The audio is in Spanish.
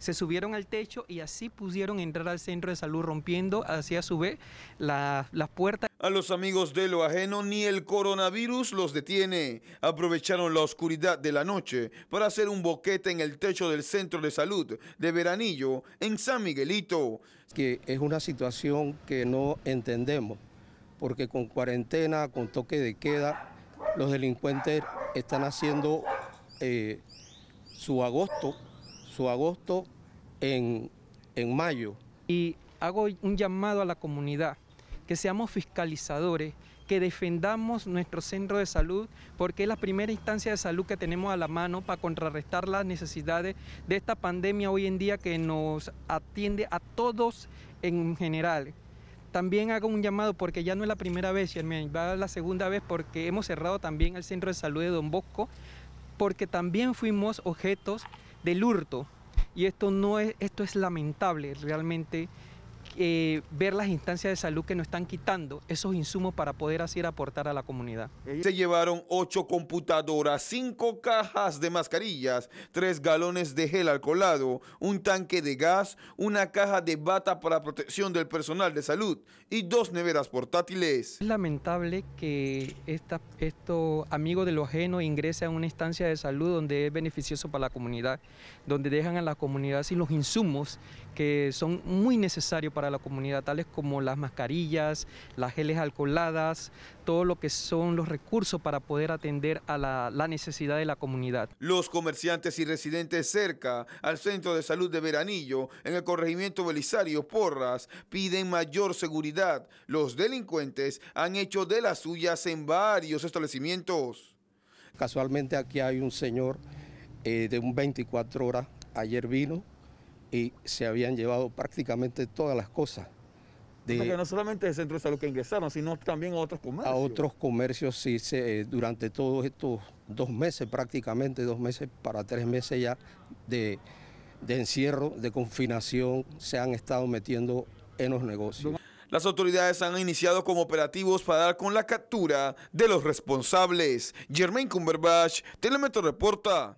se subieron al techo y así pudieron entrar al centro de salud rompiendo así a su vez las puertas. A los amigos de lo ajeno ni el coronavirus los detiene. Aprovecharon la oscuridad de la noche para hacer un boquete en el techo del centro de salud de Veranillo en San Miguelito. Que es una situación que no entendemos porque con cuarentena, con toque de queda, los delincuentes están haciendo eh, su agosto su agosto en, mayo. Y hago un llamado a la comunidad, que seamos fiscalizadores, que defendamos nuestro centro de salud, porque es la primera instancia de salud que tenemos a la mano para contrarrestar las necesidades de esta pandemia hoy en día que nos atiende a todos en general. También hago un llamado porque ya no es la primera vez, Germán, va la segunda vez porque hemos cerrado también el centro de salud de Don Bosco, porque también fuimos objetos del hurto. Y esto no es, esto es lamentable realmente eh, ver las instancias de salud que nos están quitando esos insumos para poder así aportar a la comunidad. Se llevaron ocho computadoras, cinco cajas de mascarillas, tres galones de gel alcoholado, un tanque de gas, una caja de bata para protección del personal de salud y dos neveras portátiles. Es lamentable que estos esto, amigo de lo ajeno ingrese a una instancia de salud donde es beneficioso para la comunidad, donde dejan a la comunidad sin los insumos que son muy necesarios para para la comunidad, tales como las mascarillas, las geles alcoholadas, todo lo que son los recursos para poder atender a la, necesidad de la comunidad. Los comerciantes y residentes cerca al centro de salud de Veranillo, en el corregimiento Belisario Porras, piden mayor seguridad. Los delincuentes han hecho de las suyas en varios establecimientos. Casualmente aquí hay un señor eh, de un 24 horas, ayer vino, y se habían llevado prácticamente todas las cosas. Porque no solamente el centro de salud que ingresaron, sino también a otros comercios. A otros comercios, sí, eh, durante todos estos dos meses, prácticamente dos meses para tres meses ya de, encierro, de confinación, se han estado metiendo en los negocios. Las autoridades han iniciado como operativos para dar con la captura de los responsables. Germain Cumberbatch, Telemetro Reporta.